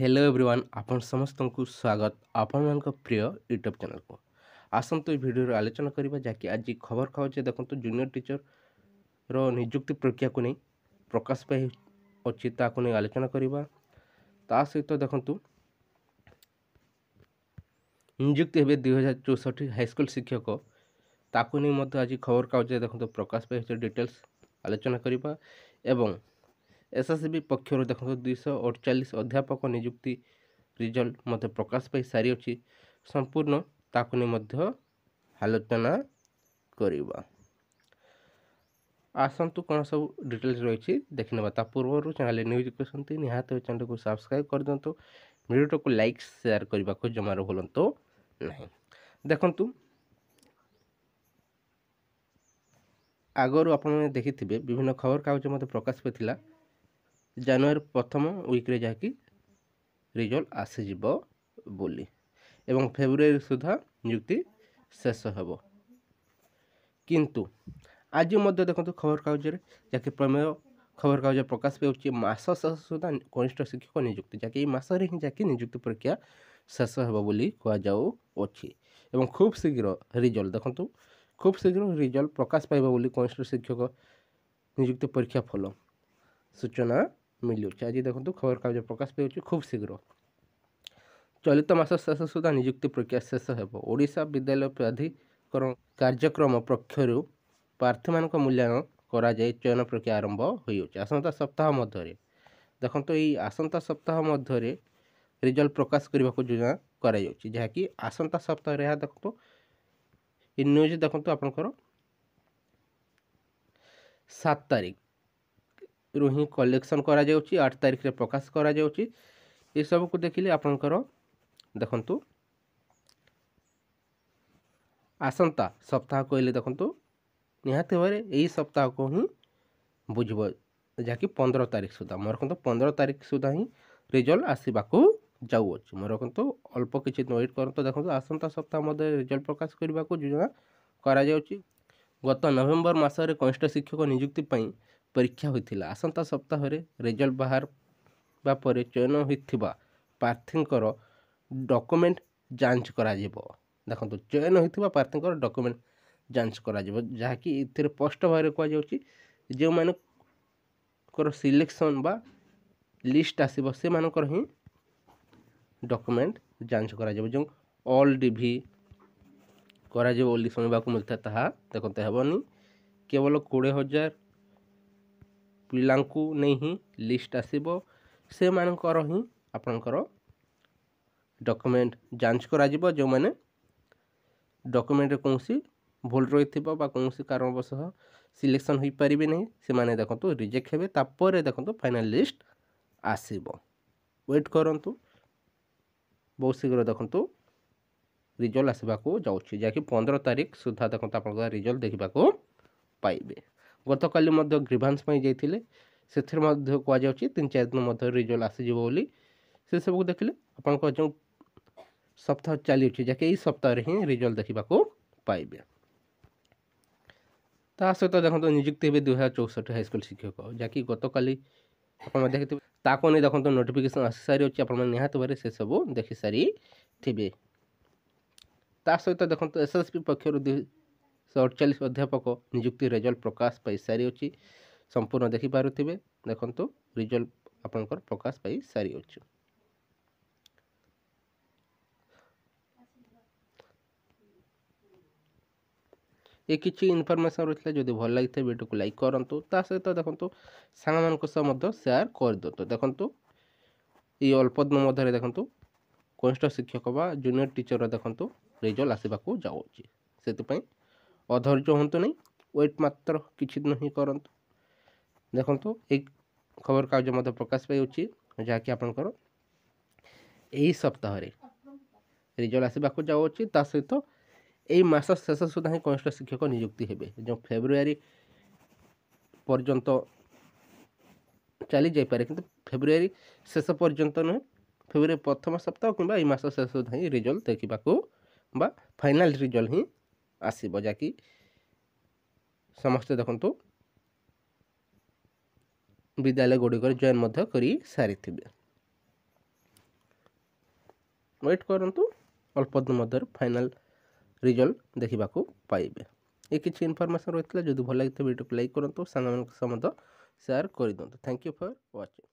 hello everyone ଆପଣ ସମସ୍ତଙ୍କୁ ସ୍ୱାଗତ ଆପଣମାନଙ୍କ ପ୍ରିୟ ୟୁଟ୍ୟୁବ୍ ଚ୍ୟାନେଲ୍କୁ ଆସନ୍ତୁ ଏହି ଭିଡ଼ିଓରେ ଆଲୋଚନା କରିବା ଯାହାକି ଆଜି ଖବର କାଗଜ ଦେଖନ୍ତୁ ଜୁନିୟର ଟିଚର୍ର ନିଯୁକ୍ତି ପ୍ରକ୍ରିୟାକୁ ନେଇ ପ୍ରକାଶ ପାଇ ଅଛି ତାହାକୁ ନେଇ ଆଲୋଚନା କରିବା ତା ସହିତ ଦେଖନ୍ତୁ ନିଯୁକ୍ତି ହେବେ ଦୁଇହଜାର ଚଉଷଠି ହାଇସ୍କୁଲ ଶିକ୍ଷକ ତାକୁ ନେଇ ମଧ୍ୟ ଆଜି ଖବରକାଗଜରେ ଦେଖନ୍ତୁ ପ୍ରକାଶ ପାଇଛି ଡିଟେଲ୍ସ ଆଲୋଚନା କରିବା ଏବଂ ଏସ୍ଏସ୍ବି ପକ୍ଷରୁ ଦେଖନ୍ତୁ ଦୁଇଶହ ଅଠଚାଳିଶ ଅଧ୍ୟାପକ ନିଯୁକ୍ତି ରିଜଲ୍ଟ ମଧ୍ୟ ପ୍ରକାଶ ପାଇ ସାରିଅଛି ସମ୍ପୂର୍ଣ୍ଣ ତାକୁ ନେଇ ମଧ୍ୟ ଆଲୋଚନା କରିବା ଆସନ୍ତୁ କ'ଣ ସବୁ ଡିଟେଲ୍ସ ରହିଛି ଦେଖିନେବା ତା ପୂର୍ବରୁ ଚ୍ୟାନେଲ୍ ନ୍ୟୁଜ୍ କରୁଛନ୍ତି ନିହାତି ଚ୍ୟାନେଲ୍କୁ ସବସ୍କ୍ରାଇବ୍ କରିଦିଅନ୍ତୁ ଭିଡ଼ିଓଟାକୁ ଲାଇକ୍ ସେୟାର୍ କରିବାକୁ ଜମାରୁ ଭୁଲନ୍ତୁ ନାହିଁ ଦେଖନ୍ତୁ ଆଗରୁ ଆପଣମାନେ ଦେଖିଥିବେ ବିଭିନ୍ନ ଖବରକାଗଜ ମଧ୍ୟ ପ୍ରକାଶ ପାଇଥିଲା ଜାନୁଆରୀ ପ୍ରଥମ ୱିକ୍ରେ ଯାହାକି ରିଜଲ୍ଟ ଆସିଯିବ ବୋଲି ଏବଂ ଫେବୃଆରୀ ସୁଦ୍ଧା ନିଯୁକ୍ତି ଶେଷ ହେବ କିନ୍ତୁ ଆଜି ମଧ୍ୟ ଦେଖନ୍ତୁ ଖବରକାଗଜରେ ଯାହାକି ପ୍ରମେୟ ଖବରକାଗଜ ପ୍ରକାଶ ପାଉଛି ମାସ ଶେଷ ସୁଦ୍ଧା କନିଷ୍ଠ ଶିକ୍ଷକ ନିଯୁକ୍ତି ଯାହାକି ଏଇ ମାସରେ ହିଁ ଯାହାକି ନିଯୁକ୍ତି ପ୍ରକ୍ରିୟା ଶେଷ ହେବ ବୋଲି କୁହାଯାଉଅଛି ଏବଂ ଖୁବ୍ ଶୀଘ୍ର ରିଜଲ୍ଟ ଦେଖନ୍ତୁ ଖୁବ୍ ଶୀଘ୍ର ରିଜଲ୍ଟ ପ୍ରକାଶ ପାଇବ ବୋଲି କନିଷ୍ଠ ଶିକ୍ଷକ ନିଯୁକ୍ତି ପରୀକ୍ଷା ଫଲ ସୂଚନା ମିଳୁଛି ଆଜି ଦେଖନ୍ତୁ ଖବରକାଗଜ ପ୍ରକାଶ ପାଉଛି ଖୁବ୍ ଶୀଘ୍ର ଚଳିତ ମାସ ଶେଷ ସୁଦ୍ଧା ନିଯୁକ୍ତି ପ୍ରକ୍ରିୟା ଶେଷ ହେବ ଓଡ଼ିଶା ବିଦ୍ୟାଳୟ ପ୍ରାଧିକରଣ କାର୍ଯ୍ୟକ୍ରମ ପକ୍ଷରୁ ପ୍ରାର୍ଥୀମାନଙ୍କ ମୂଲ୍ୟାୟନ କରାଯାଇ ଚୟନ ପ୍ରକ୍ରିୟା ଆରମ୍ଭ ହୋଇଅଛି ଆସନ୍ତା ସପ୍ତାହ ମଧ୍ୟରେ ଦେଖନ୍ତୁ ଏହି ଆସନ୍ତା ସପ୍ତାହ ମଧ୍ୟରେ ରେଜଲ୍ଟ ପ୍ରକାଶ କରିବାକୁ ଯୋଜନା କରାଯାଉଛି ଯାହାକି ଆସନ୍ତା ସପ୍ତାହରେ ଏହା ଦେଖନ୍ତୁ ଏ ନ୍ୟୁଜ୍ ଦେଖନ୍ତୁ ଆପଣଙ୍କର ସାତ ତାରିଖ रु हिं कलेक्शन कर आठ तारीख में प्रकाश कर सब कुछ देखिले आपणकर देखु आसंता सप्ताह कहले देखु निहत भाव यही सप्ताह को ही बुझ जहाँकि पंद्रह तारीख सुधा मैं रखु पंद्रह तारीख सुधा ही रिजल्ट आसवाक जाऊँ मैं रखु अल्प किसी वेट कर देख आसंता सप्ताह मध्य रिजल्ट प्रकाश करने को योजना कर गत नवेम्बर मसटा शिक्षक निजुक्ति ପରୀକ୍ଷା ହୋଇଥିଲା ଆସନ୍ତା ସପ୍ତାହରେ ରେଜଲ୍ଟ ବାହାରିବା ପରେ ଚୟନ ହୋଇଥିବା ପ୍ରାର୍ଥୀଙ୍କର ଡକୁମେଣ୍ଟ ଯାଞ୍ଚ କରାଯିବ ଦେଖନ୍ତୁ ଚୟନ ହୋଇଥିବା ପ୍ରାର୍ଥୀଙ୍କର ଡକୁମେଣ୍ଟ ଯାଞ୍ଚ କରାଯିବ ଯାହାକି ଏଥିରେ ସ୍ପଷ୍ଟ ଭାବରେ କୁହାଯାଉଛି ଯେଉଁମାନଙ୍କର ସିଲେକ୍ସନ୍ ବା ଲିଷ୍ଟ ଆସିବ ସେମାନଙ୍କର ହିଁ ডকুমেন্ট ଯାଞ୍ଚ କରାଯିବ ଯେଉଁ ଅଲ୍ অল ডিভি করা যাব বলে শুনবাকু মিলতা তাহা দেখতে হবনি কেবল কোড়ি ପିଲାଙ୍କୁ ନେଇ ହିଁ ଲିଷ୍ଟ ଆସିବ ସେମାନଙ୍କର ହିଁ ଆପଣଙ୍କର ଡକ୍ୟୁମେଣ୍ଟ ଯାଞ୍ଚ କରାଯିବ ଯେଉଁମାନେ ଡକ୍ୟୁମେଣ୍ଟରେ କୌଣସି ଭୁଲ ରହିଥିବ ବା କୌଣସି କାରଣବଶତଃ ସିଲେକ୍ସନ୍ ହୋଇପାରିବେ ନାହିଁ ସେମାନେ ଦେଖନ୍ତୁ ରିଜେକ୍ଟ ହେବେ ତାପରେ ଦେଖନ୍ତୁ ଫାଇନାଲ୍ ଲିଷ୍ଟ ଆସିବ ୱେଟ୍ କରନ୍ତୁ ବହୁତ ଶୀଘ୍ର ଦେଖନ୍ତୁ ରିଜଲ୍ଟ ଆସିବାକୁ ଯାଉଛି ଯାହାକି ପନ୍ଦର ତାରିଖ ସୁଦ୍ଧା ଦେଖନ୍ତୁ ଆପଣଙ୍କ ରିଜଲ୍ଟ ଦେଖିବାକୁ ପାଇବେ गत काली ग्रीभांस जाइए से तीन चार दिन मध्य रिजल्ट आसीजो से सब कुछ देखने आपण जो सप्ताह चली जा सप्ताह हिं रिजल्ट देखा पाइबे ता सहित देखते निजुक्ति हे दुई हजार चौसठ हाईस्कल शिक्षक जहाँकि गत काली देखे देखो तो नोटिफिकेसन आस सारी आपत भाव से सब देखी सारी थे सहित देखो एस एस पी पक्षर ଶହେ ଅଡ଼ଚାଳିଶ ଅଧ୍ୟାପକ ନିଯୁକ୍ତି ରେଜଲ୍ଟ ପ୍ରକାଶ ପାଇସାରିଅଛି ସମ୍ପୂର୍ଣ୍ଣ ଦେଖିପାରୁଥିବେ ଦେଖନ୍ତୁ ରେଜଲ୍ଟ ଆପଣଙ୍କର ପ୍ରକାଶ ପାଇସାରିଅଛି ଏ କିଛି ଇନଫର୍ମେସନ୍ ରହିଥିଲା ଯଦି ଭଲ ଲାଗିଥାଏ ଭିଡ଼ିଓକୁ ଲାଇକ୍ କରନ୍ତୁ ତା ସହିତ ଦେଖନ୍ତୁ ସାଙ୍ଗମାନଙ୍କ ସହ ମଧ୍ୟ ସେୟାର କରିଦିଅନ୍ତୁ ଦେଖନ୍ତୁ ଏଇ ଅଳ୍ପ ଦିନ ମଧ୍ୟରେ ଦେଖନ୍ତୁ କନିଷ୍ଠ ଶିକ୍ଷକ ବା ଜୁନିୟର ଟିଚର୍ର ଦେଖନ୍ତୁ ରେଜଲ୍ଟ ଆସିବାକୁ ଯାଉଛି ସେଥିପାଇଁ ଅଧୈର୍ଯ୍ୟ ହୁଅନ୍ତୁ ନାହିଁ ୱେଟ୍ ମାତ୍ର କିଛି ଦିନ ହିଁ କରନ୍ତୁ ଦେଖନ୍ତୁ ଏଇ ଖବରକାଗଜ ମଧ୍ୟ ପ୍ରକାଶ ପାଇଅଛି ଯାହାକି ଆପଣଙ୍କର ଏହି ସପ୍ତାହରେ ରେଜଲ୍ଟ ଆସିବାକୁ ଯାଉଅଛି ତା ସହିତ ଏହି ମାସ ଶେଷ ସୁଦ୍ଧା ହିଁ କନିଷ୍ଠ ଶିକ୍ଷକ ନିଯୁକ୍ତି ହେବେ ଯେଉଁ ଫେବୃଆରୀ ପର୍ଯ୍ୟନ୍ତ ଚାଲିଯାଇପାରେ କିନ୍ତୁ ଫେବୃଆରୀ ଶେଷ ପର୍ଯ୍ୟନ୍ତ ନୁହେଁ ଫେବୃଆରୀ ପ୍ରଥମ ସପ୍ତାହ କିମ୍ବା ଏହି ମାସ ଶେଷ ସୁଦ୍ଧା ହିଁ ରେଜଲ୍ଟ ଦେଖିବାକୁ ବା ଫାଇନାଲ୍ ରେଜଲ୍ଟ ହିଁ ଆସିବ ଯାହାକି ସମସ୍ତେ ଦେଖନ୍ତୁ ବିଦ୍ୟାଳୟଗୁଡ଼ିକରେ ଜଏନ୍ ମଧ୍ୟ କରି ସାରିଥିବେ ୱେଟ୍ କରନ୍ତୁ ଅଳ୍ପ ଦିନ ମଧ୍ୟରେ ଫାଇନାଲ୍ ରିଜଲ୍ଟ ଦେଖିବାକୁ ପାଇବେ ଏ କିଛି ଇନଫର୍ମେସନ୍ ରହିଥିଲା ଯଦି ଭଲ ଲାଗିଥିବ ଭିଡ଼ିଓକୁ ଲାଇକ୍ କରନ୍ତୁ ସାଙ୍ଗମାନଙ୍କ ସହ ମଧ୍ୟ ସେୟାର କରିଦିଅନ୍ତୁ ଥ୍ୟାଙ୍କ ୟୁ ଫର୍ ୱାଚିଂ